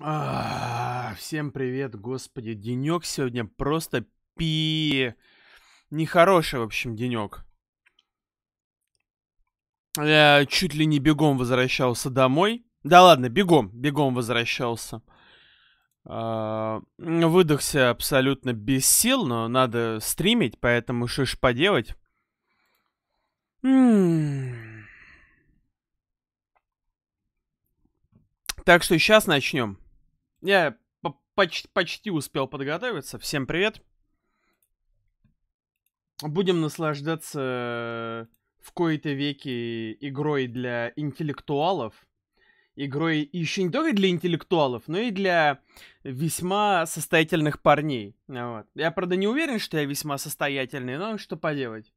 А, всем привет, господи. Денек сегодня просто пи... Нехороший, в общем, денек. Я э, чуть ли не бегом возвращался домой. Да ладно, бегом, бегом возвращался. А, выдохся абсолютно без сил, но надо стримить, поэтому что ж поделать. Так что сейчас начнем. Я по почти, почти успел подготовиться. Всем привет. Будем наслаждаться в кои-то веки игрой для интеллектуалов. Игрой еще не только для интеллектуалов, но и для весьма состоятельных парней. Вот. Я, правда, не уверен, что я весьма состоятельный, но что поделать.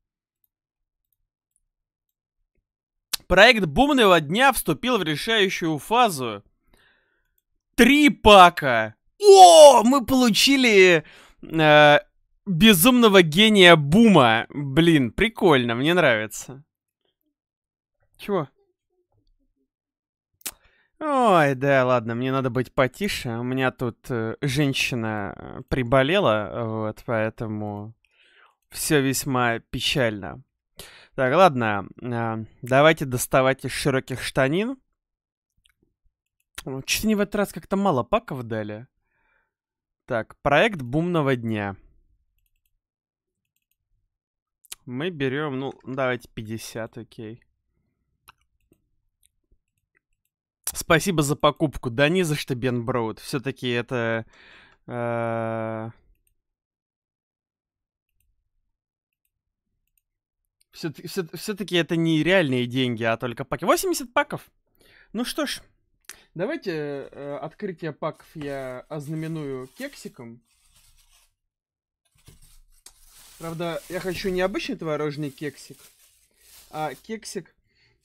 Проект «Бумного дня» вступил в решающую фазу Три пака! О, мы получили э, безумного гения Бума. Блин, прикольно, мне нравится. Чего? Ой, да, ладно, мне надо быть потише. У меня тут э, женщина э, приболела, вот, поэтому все весьма печально. Так, ладно, э, давайте доставать из широких штанин. Ну, чуть не в этот раз как-то мало паков дали. Так, проект бумного дня. Мы берем, ну, давайте 50, окей. Спасибо за покупку. Да не за что, Бен Броуд. Все-таки это... Э... Все-таки это не реальные деньги, а только паки. 80 паков. Ну что ж, Давайте э, открытие паков я ознаменую кексиком. Правда, я хочу не обычный творожный кексик, а кексик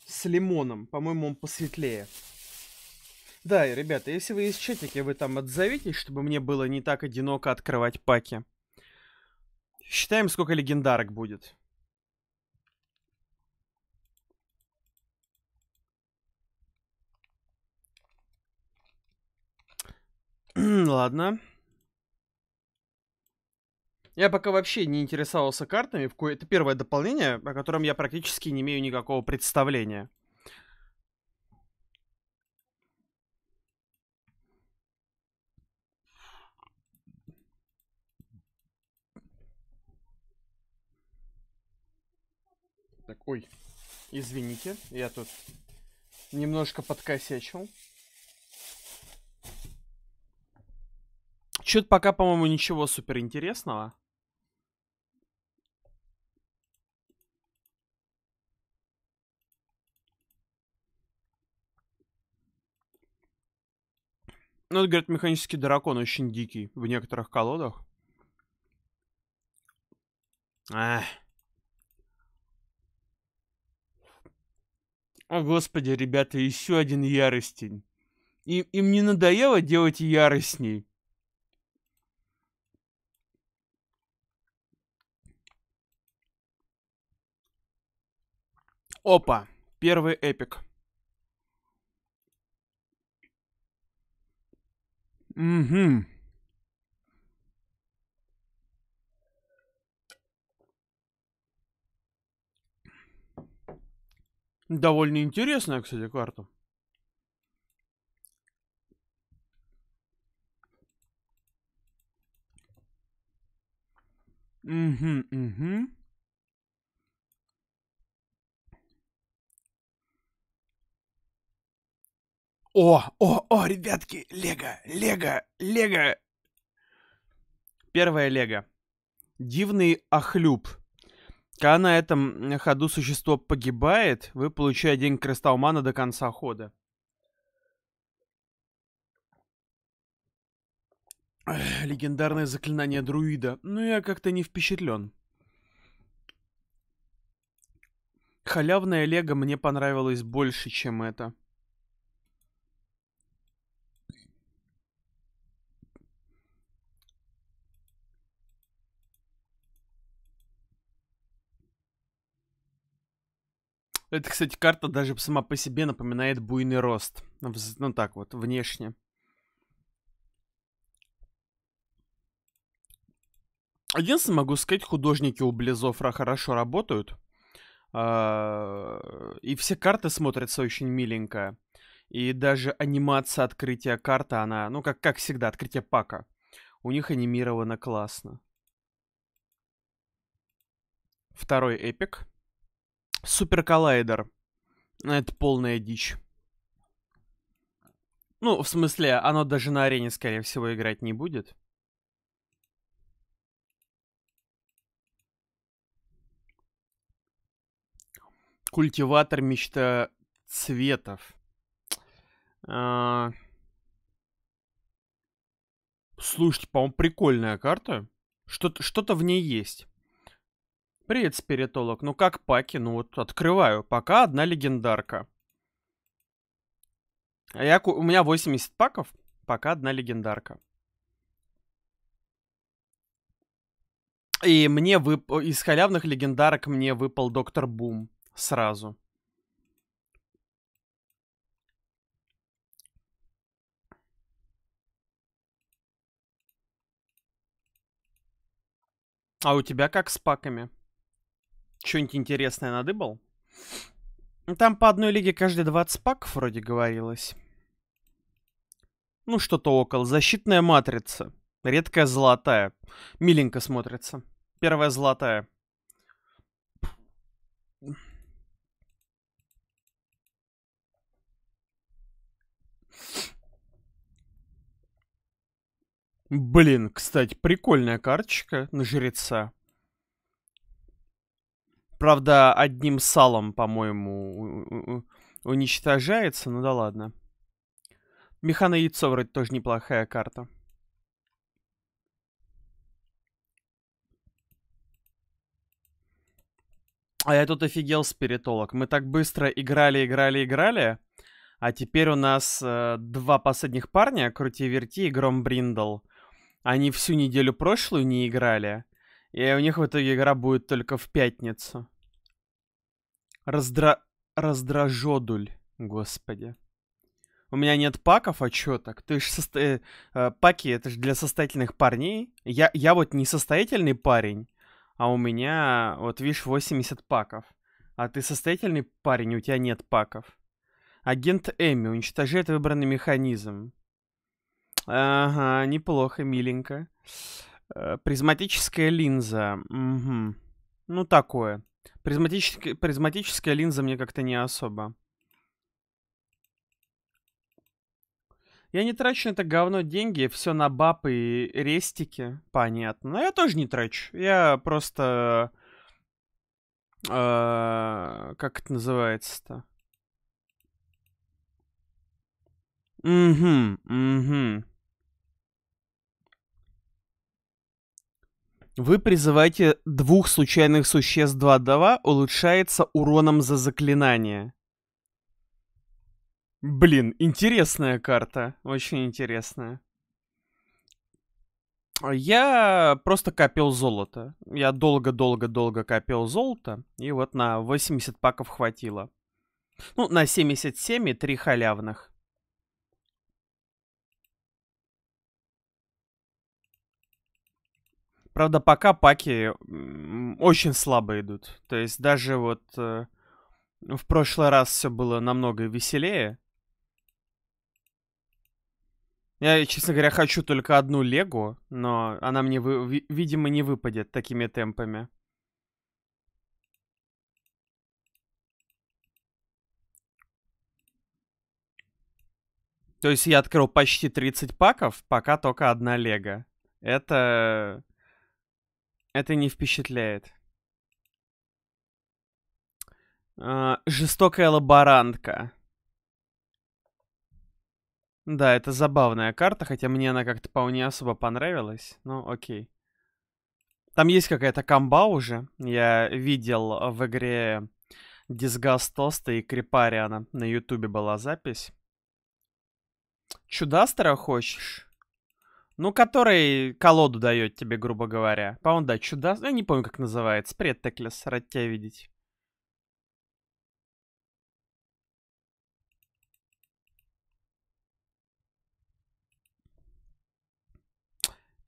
с лимоном. По-моему, он посветлее. Да, и, ребята, если вы из чатики, вы там отзовитесь, чтобы мне было не так одиноко открывать паки. Считаем, сколько легендарок будет. Ладно. Я пока вообще не интересовался картами. Это первое дополнение, о котором я практически не имею никакого представления. Так, ой, извините, я тут немножко подкосячил. Что-то пока, по-моему, ничего супер интересного. Ну, это, говорят, механический дракон очень дикий в некоторых колодах. Эх. О, господи, ребята, еще один яростень. И, им не надоело делать яростней. Опа, первый эпик. Угу. Довольно интересная, кстати, карта. Угу, угу. О, о, о, ребятки, лего, лего, лего. Первое лего. Дивный охлюб. Когда на этом ходу существо погибает, вы получаете деньги Кристалмана до конца хода. Легендарное заклинание друида. Ну, я как-то не впечатлен. Халявное лего мне понравилось больше, чем это. Это, кстати, карта даже сама по себе напоминает буйный рост. Ну так вот, внешне. Единственное, могу сказать, художники у Близофра хорошо работают. А, и все карты смотрятся очень миленько. И даже анимация открытия карты, она, ну как, как всегда, открытие пака. У них анимировано классно. Второй эпик суперколлайдер. Это полная дичь. Ну, в смысле, оно даже на арене, скорее всего, играть не будет. Культиватор мечта цветов. А... Слушайте, по-моему, прикольная карта. Что-то что в ней есть. Привет, спиритолог. Ну как паки? Ну вот открываю. Пока одна легендарка. А я, у меня 80 паков, пока одна легендарка. И мне вып... из халявных легендарок мне выпал Доктор Бум сразу. А у тебя как с паками? Что-нибудь интересное надыбал? Там по одной лиге каждые 20 паков вроде говорилось. Ну, что-то около. Защитная матрица. Редкая золотая. Миленько смотрится. Первая золотая. Блин, кстати, прикольная карточка на жреца. Правда, одним салом, по-моему, уничтожается, ну да ладно. Механа яйцо вроде тоже неплохая карта. А я тут офигел, спиритолог. Мы так быстро играли, играли, играли. А теперь у нас э, два последних парня, Крути Верти и Гром Бриндл. Они всю неделю прошлую не играли. И у них в итоге игра будет только в пятницу. Раздра... Раздражодуль, господи. У меня нет паков, а чё так? Ты ж состо... Э, э, паки, это же для состоятельных парней. Я, я вот не состоятельный парень, а у меня, вот видишь, 80 паков. А ты состоятельный парень, у тебя нет паков. Агент Эми уничтожает выбранный механизм. Ага, неплохо, миленько. Э, призматическая линза. Угу. Ну, такое. Призматическая, призматическая линза мне как-то не особо. Я не трачу на это говно деньги, все на бабы и рестики, понятно. Но я тоже не трачу. Я просто... Э, как это называется-то? Угу, угу. Вы призываете двух случайных существ 2-2, улучшается уроном за заклинание. Блин, интересная карта. Очень интересная. Я просто копил золото. Я долго-долго-долго копил золото. И вот на 80 паков хватило. Ну, на 77 и 3 халявных. Правда, пока паки очень слабо идут. То есть даже вот э, в прошлый раз все было намного веселее. Я, честно говоря, хочу только одну Лего, но она мне, вы, видимо, не выпадет такими темпами. То есть я открыл почти 30 паков, пока только одна Лего. Это это не впечатляет. А, жестокая лаборантка. Да, это забавная карта, хотя мне она как-то по не особо понравилась. Ну, окей. Там есть какая-то комба уже. Я видел в игре Дисгаст Тоста и Крипариана. На ютубе была запись. Чудастера хочешь? Ну, который колоду дает тебе, грубо говоря. По-моему, да, чудо... Я не помню, как называется. Привет, Теклес, рад тебя видеть.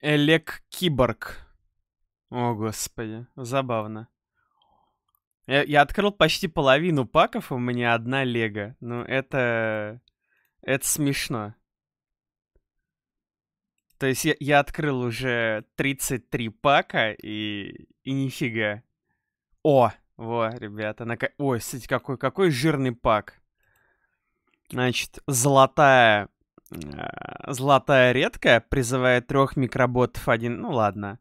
Элек Киборг. О, господи, забавно. Я, я открыл почти половину паков, у меня одна лего. Ну, это... Это смешно. То есть я, я открыл уже 33 пака и, и нифига. О, во, ребята, на... Ой, смотрите, какой, какой жирный пак. Значит, золотая... А, золотая редкая призывает трех микроботов один... Ну ладно.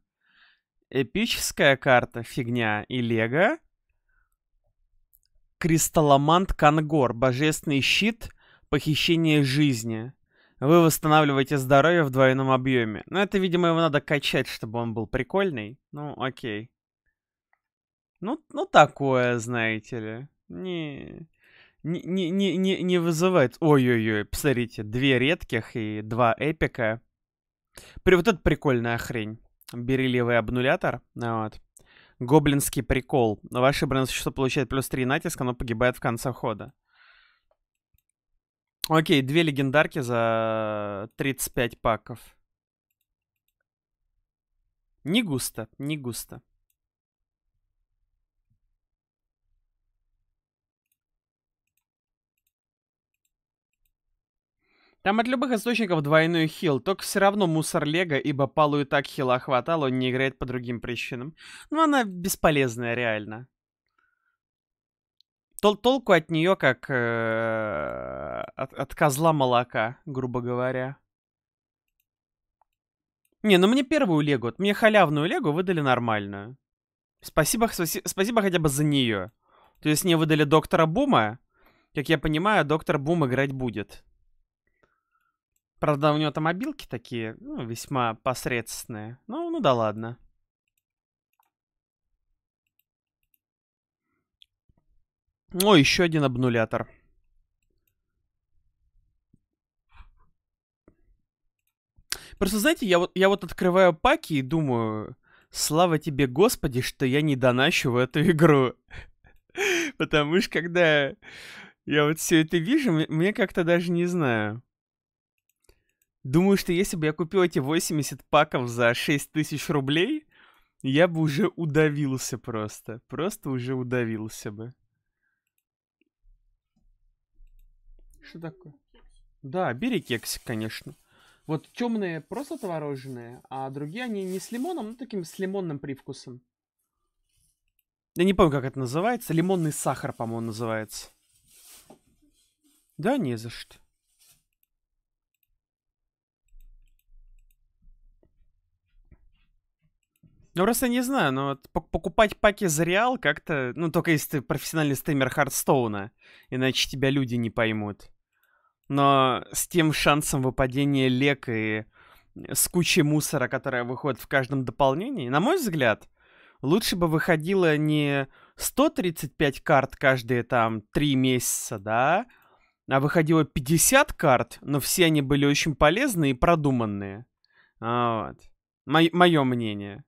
Эпическая карта, фигня и лего. Кристалломант Конгор, божественный щит, похищение жизни вы восстанавливаете здоровье в двойном объеме. Но это, видимо, его надо качать, чтобы он был прикольный. Ну, окей. Ну, ну такое, знаете ли. Не, не, не, не, не вызывает... Ой-ой-ой, посмотрите, две редких и два эпика. При вот это прикольная хрень. Берилевый обнулятор. Вот. Гоблинский прикол. Ваше бронзочисло получает плюс 3 натиска, оно погибает в конце хода. Окей, две легендарки за 35 паков. Не густо, не густо. Там от любых источников двойной хил, только все равно мусор лего, ибо Палу и так хила хватало, он не играет по другим причинам. Но ну, она бесполезная, реально тол толку от нее как э, от, от козла молока, грубо говоря. Не, ну мне первую Лего, вот мне халявную Лего выдали нормальную. Спасибо, спаси, спасибо хотя бы за нее. То есть мне выдали Доктора Бума. Как я понимаю, Доктор Бум играть будет. Правда, у него там обилки такие, ну, весьма посредственные. Ну, ну да ладно. О, еще один обнулятор. Просто, знаете, я вот, я вот открываю паки и думаю, слава тебе, Господи, что я не донащу в эту игру. Потому что когда я вот все это вижу, мне как-то даже не знаю. Думаю, что если бы я купил эти 80 паков за 6 тысяч рублей, я бы уже удавился просто. Просто уже удавился бы. Что такое? Да, бери кексик, конечно. Вот темные просто творожные, а другие они не с лимоном, но таким с лимонным привкусом. Я не помню, как это называется. Лимонный сахар, по-моему, называется. Да, не за что. Ну, просто я не знаю, но вот покупать паки за реал как-то... Ну, только если ты профессиональный стример Хардстоуна, иначе тебя люди не поймут но с тем шансом выпадения лек и с кучей мусора, которая выходит в каждом дополнении, на мой взгляд, лучше бы выходило не 135 карт каждые там 3 месяца, да, а выходило 50 карт, но все они были очень полезные и продуманные. А, вот. Мо- мое мнение.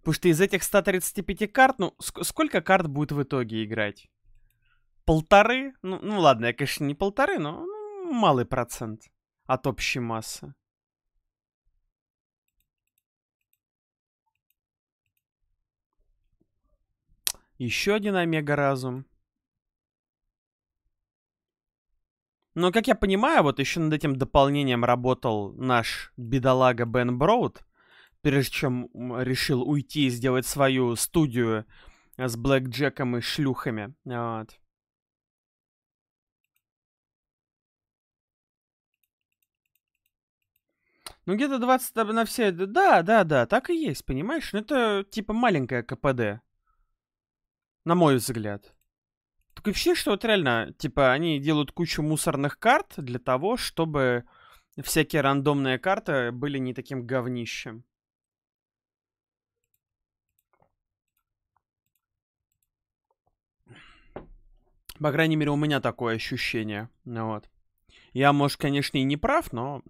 Потому что из этих 135 карт, ну, ск- сколько карт будет в итоге играть? Полторы? Ну, ну ладно, я, конечно, не полторы, но малый процент от общей массы. Еще один омега-разум. Но, как я понимаю, вот еще над этим дополнением работал наш бедолага Бен Броуд, прежде чем решил уйти и сделать свою студию с Блэк Джеком и шлюхами. Вот. Ну, где-то 20 на все... Да, да, да, так и есть, понимаешь? Ну, это типа маленькая КПД. На мой взгляд. Только вообще, что вот реально, типа, они делают кучу мусорных карт для того, чтобы всякие рандомные карты были не таким говнищем. По крайней мере, у меня такое ощущение. Ну вот. Я, может, конечно, и не прав, но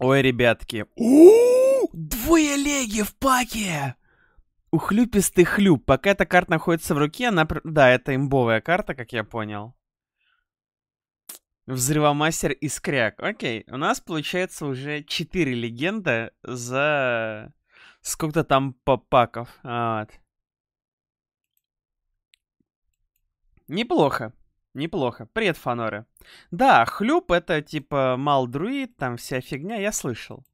Ой, ребятки. У-у-у! Двое леги в паке! Ухлюпистый хлюп. Пока эта карта находится в руке, она... Да, это имбовая карта, как я понял. Взрывомастер и скряк. Окей, у нас получается уже 4 легенды за сколько-то там попаков. А, вот. Неплохо. Неплохо. Привет, Фаноре. Да, хлюп это типа мал друид, там вся фигня, я слышал.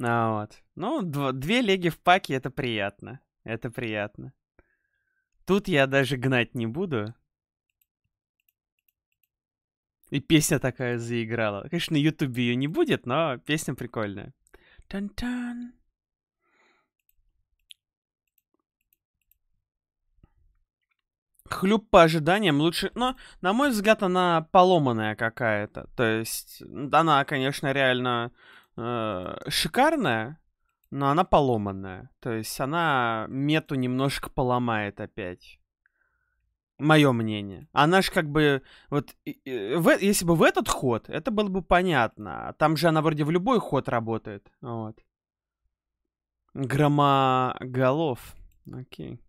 А вот. Ну, дв- две леги в паке это приятно. Это приятно. Тут я даже гнать не буду. И песня такая заиграла. Конечно, на ютубе ее не будет, но песня прикольная. Тан-тан. хлюп по ожиданиям лучше... Но, на мой взгляд, она поломанная какая-то. То есть, она, конечно, реально э, шикарная, но она поломанная. То есть, она мету немножко поломает опять. Мое мнение. Она же как бы... Вот, в, если бы в этот ход, это было бы понятно. А там же она вроде в любой ход работает. Вот. Громоголов. Окей.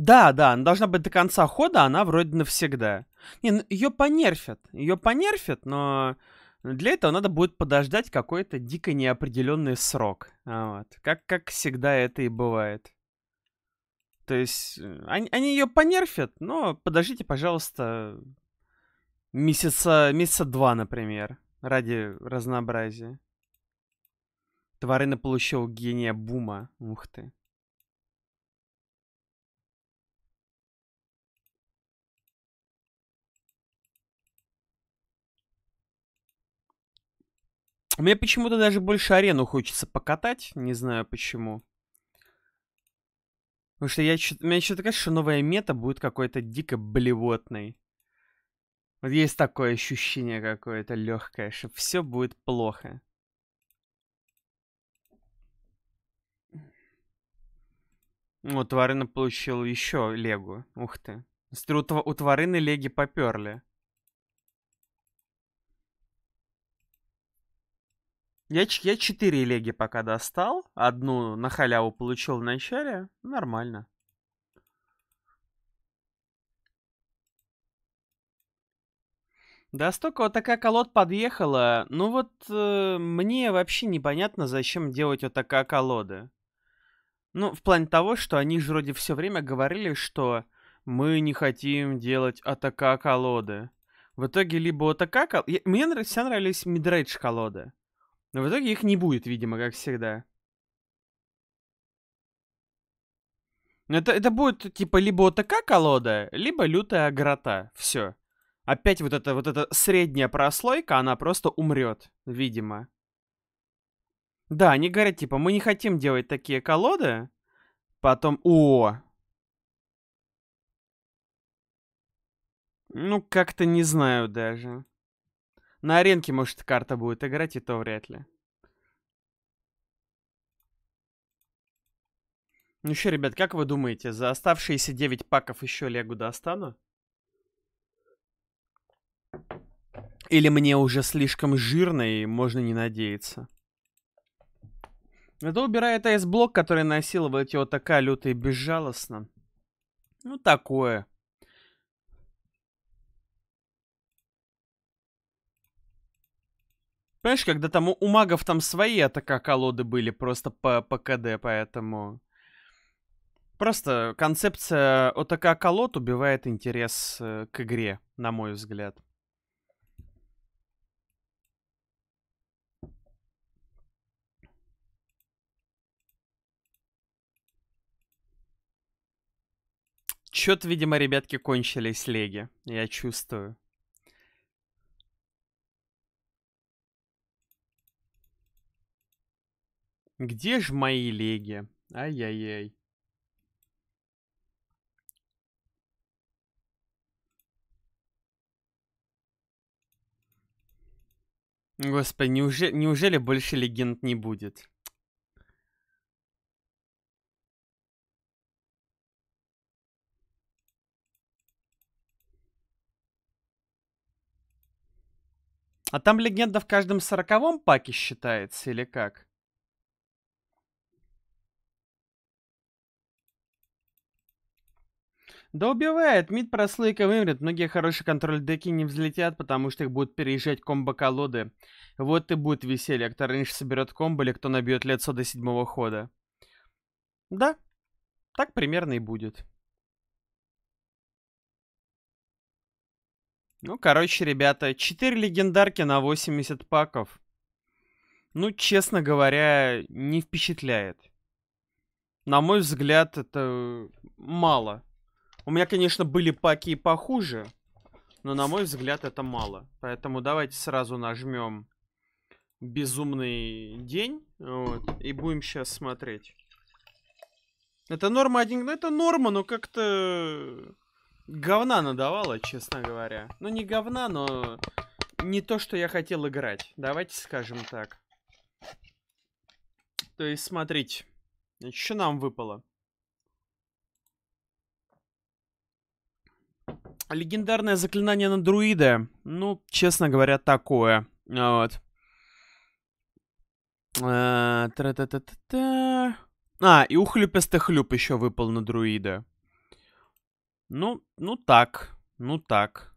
Да, да, она должна быть до конца хода, она вроде навсегда. Не, ну, ее понерфят, ее понерфят, но для этого надо будет подождать какой-то дико неопределенный срок. А, вот. Как, как всегда это и бывает. То есть э, они, они ее понерфят, но подождите, пожалуйста, месяца, месяца два, например, ради разнообразия. Тварина получил гения бума. Ух ты. Мне почему-то даже больше арену хочется покатать, не знаю почему. Потому что я, у меня еще такая, что новая мета будет какой-то дико блевотной. Вот есть такое ощущение какое-то легкое, что все будет плохо. Вот Тварына получил еще Легу. Ух ты. У Тварины Леги поперли. Я, я 4 леги пока достал. Одну на халяву получил в начале. Нормально. До Остока вот такая колод подъехала. Ну вот э, мне вообще непонятно, зачем делать вот такая колоды. Ну, в плане того, что они же вроде все время говорили, что мы не хотим делать атака колоды. В итоге либо атака колоды... Мне всегда нравились мидрейдж колоды. Но в итоге их не будет, видимо, как всегда. Это, это будет типа либо такая колода, либо лютая агрота. Все. Опять вот эта вот эта средняя прослойка, она просто умрет, видимо. Да, они говорят, типа, мы не хотим делать такие колоды. Потом... О! Ну, как-то не знаю даже. На аренке, может, карта будет играть, и то вряд ли. Ну еще, ребят, как вы думаете, за оставшиеся 9 паков еще Легу достану? Или мне уже слишком жирно и можно не надеяться? Это убирает айсблок, который насиловал эти вот такая лютые безжалостно. Ну такое. Понимаешь, когда там у магов там свои атака колоды были просто по, по КД, поэтому... Просто концепция ОТК колод убивает интерес э, к игре, на мой взгляд. Чё-то, видимо, ребятки кончились леги, я чувствую. Где ж мои леги? Ай-яй-яй. Господи, неужели, неужели больше легенд не будет? А там легенда в каждом сороковом паке считается или как? Да убивает, мид прослойка вымрет, многие хорошие контроль-деки не взлетят, потому что их будут переезжать комбо-колоды. Вот и будет веселье, кто раньше соберет комбо или кто набьет лицо до седьмого хода. Да, так примерно и будет. Ну, короче, ребята, 4 легендарки на 80 паков. Ну, честно говоря, не впечатляет. На мой взгляд, это мало. У меня, конечно, были паки похуже. Но, на мой взгляд, это мало. Поэтому давайте сразу нажмем безумный день. Вот, и будем сейчас смотреть. Это норма один... Ну, это норма, но как-то... Говна надавала, честно говоря. Ну, не говна, но... Не то, что я хотел играть. Давайте скажем так. То есть, смотрите. Что нам выпало? Легендарное заклинание на друида. Ну, честно говоря, такое. А, вот. А, -та -та -та -та. а и ухлюпистый хлюп еще выпал на друида. Ну, ну так. Ну так.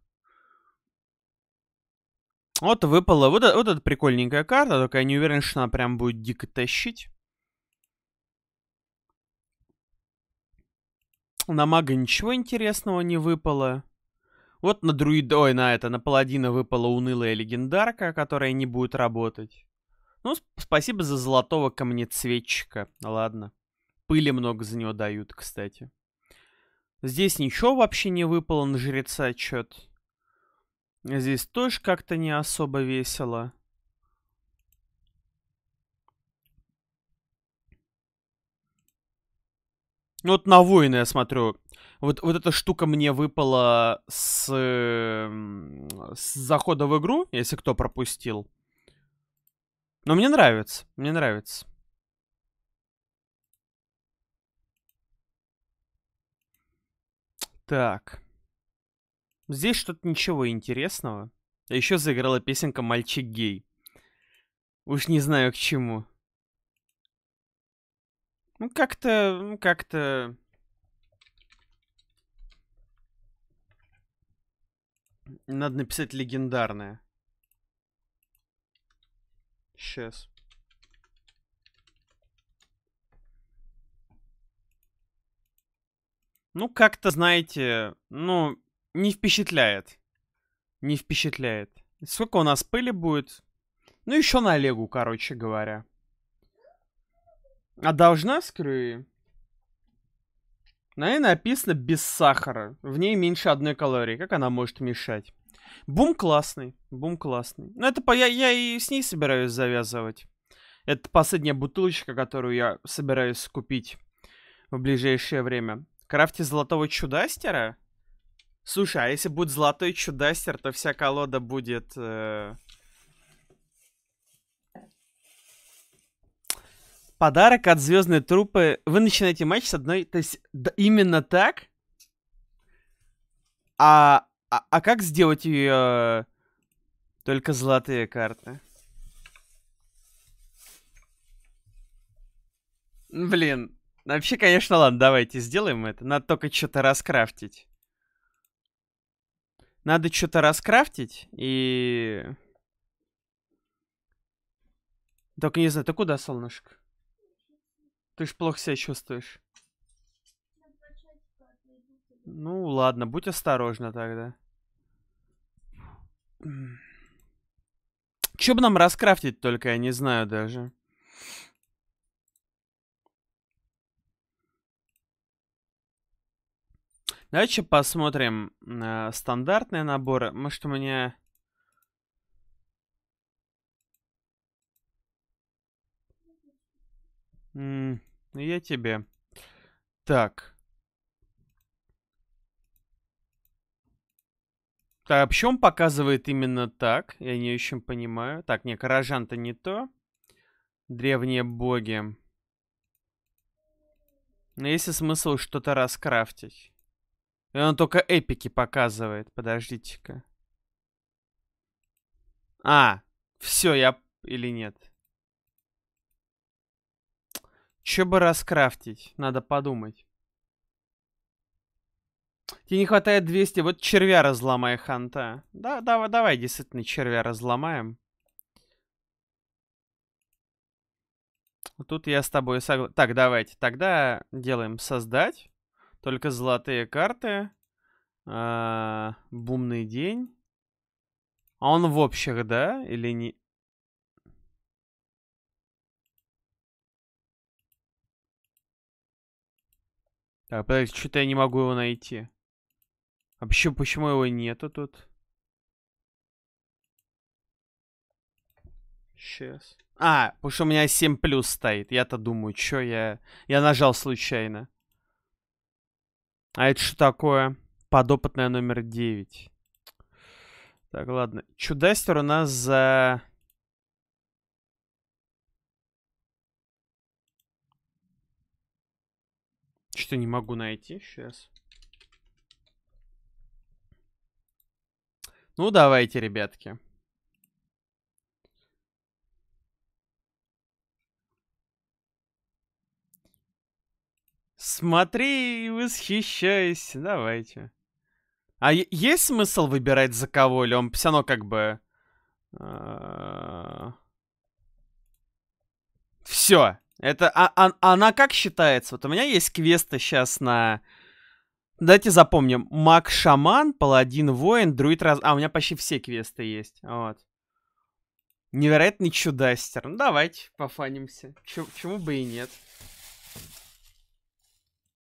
Вот выпала. Вот, вот эта прикольненькая карта, только я не уверен, что она прям будет дико тащить. На мага ничего интересного не выпало. Вот на друида, ой, на это, на паладина выпала унылая легендарка, которая не будет работать. Ну, спасибо за золотого камнецветчика. Ладно. Пыли много за него дают, кстати. Здесь ничего вообще не выпало на жреца чет. Здесь тоже как-то не особо весело. Вот на воина я смотрю вот, вот эта штука мне выпала с, с захода в игру, если кто пропустил. Но мне нравится, мне нравится. Так. Здесь что-то ничего интересного. А еще заиграла песенка «Мальчик гей». Уж не знаю к чему. Ну, как-то... Как-то... Надо написать легендарное. Сейчас. Ну, как-то, знаете, ну, не впечатляет. Не впечатляет. Сколько у нас пыли будет? Ну, еще на Олегу, короче говоря. А должна скрыть? На ней написано без сахара. В ней меньше одной калории. Как она может мешать? Бум классный. Бум классный. Но ну, это по... я, я и с ней собираюсь завязывать. Это последняя бутылочка, которую я собираюсь купить в ближайшее время. Крафти золотого чудастера? Слушай, а если будет золотой чудастер, то вся колода будет... Э... подарок от звездной трупы. Вы начинаете матч с одной... То есть да, именно так? А, а, а как сделать ее э, только золотые карты? Блин. Вообще, конечно, ладно, давайте сделаем это. Надо только что-то раскрафтить. Надо что-то раскрафтить и... Только не знаю, ты куда, солнышко? Ты ж плохо себя чувствуешь. Ну ладно, будь осторожна тогда. Че бы нам раскрафтить только, я не знаю даже. Давайте посмотрим э, стандартные наборы. Может, у меня М ну, я тебе. Так. Так, а общем показывает именно так. Я не очень понимаю. Так, не, Каражан-то не то. Древние боги. Но есть ли смысл что-то раскрафтить? И он только эпики показывает. Подождите-ка. А, все, я... Или нет? Че бы раскрафтить? Надо подумать. Тебе не хватает 200. Вот червя разломай, Ханта. Да, давай, давай, действительно, червя разломаем. Тут я с тобой согласен. Так, давайте. Тогда делаем создать. Только золотые карты. А -а -а, бумный день. А он в общих, да? Или не... Так, подожди, что-то я не могу его найти. А почему, почему его нету тут? Сейчас. А, потому что у меня 7 плюс стоит. Я-то думаю, что я... Я нажал случайно. А это что такое? Подопытная номер 9. Так, ладно. Чудастер у нас за... Что не могу найти сейчас. Ну, давайте, ребятки. Смотри и восхищайся. Давайте. А есть смысл выбирать за кого? Или он все равно как бы... А, все. Это а, а, она как считается? Вот у меня есть квесты сейчас на... Давайте запомним. Маг-шаман, паладин-воин, друид-раз... А, у меня почти все квесты есть. Вот. Невероятный чудастер. Ну, давайте пофанимся. Ч чему бы и нет.